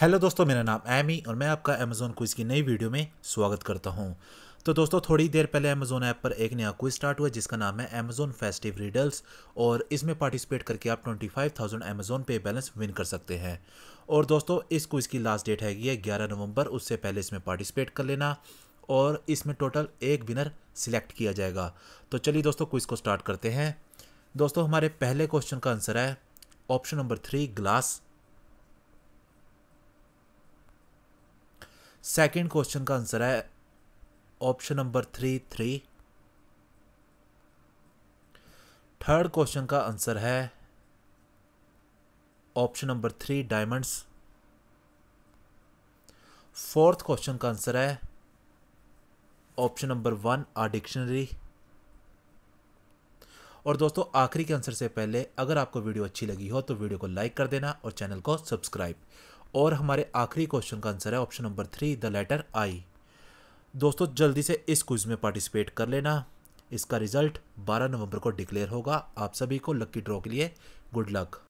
hello दोस्तों मेरा नाम एमी और मैं आपका अमेज़ोन क्विज़ की नई वीडियो में स्वागत करता हूं तो दोस्तों थोड़ी देर पहले अमेज़ोन ऐप पर एक नया क्विज स्टार्ट हुआ जिसका नाम है अमेज़ोन फेस्टिव रिडल्स और इसमें पार्टिसिपेट करके आप 25,000 अमेज़ोन पे बैलेंस विन कर सकते हैं और दोस्तों इस क्विज़ की लास्ट डेट हैगी है ग्यारह नवंबर उससे पहले इसमें पार्टिसिपेट कर लेना और इसमें टोटल एक विनर सिलेक्ट किया जाएगा तो चलिए दोस्तों क्विज़ को स्टार्ट करते हैं दोस्तों हमारे पहले क्वेश्चन का आंसर है option number three glass second question का आंसर है option number three three third question का आंसर है option number three diamonds fourth question का आंसर है ऑप्शन नंबर वन आ डिक्शनरी और दोस्तों आखिरी के आंसर से पहले अगर आपको वीडियो अच्छी लगी हो तो वीडियो को लाइक कर देना और चैनल को सब्सक्राइब और हमारे आखिरी क्वेश्चन का आंसर है option number three the letter I दोस्तों जल्दी से इस क्विज में पार्टिसिपेट कर लेना इसका रिजल्ट 12 नवंबर को डिक्लेयर होगा आप सभी को लक्की ड्रॉ के लिए गुड लक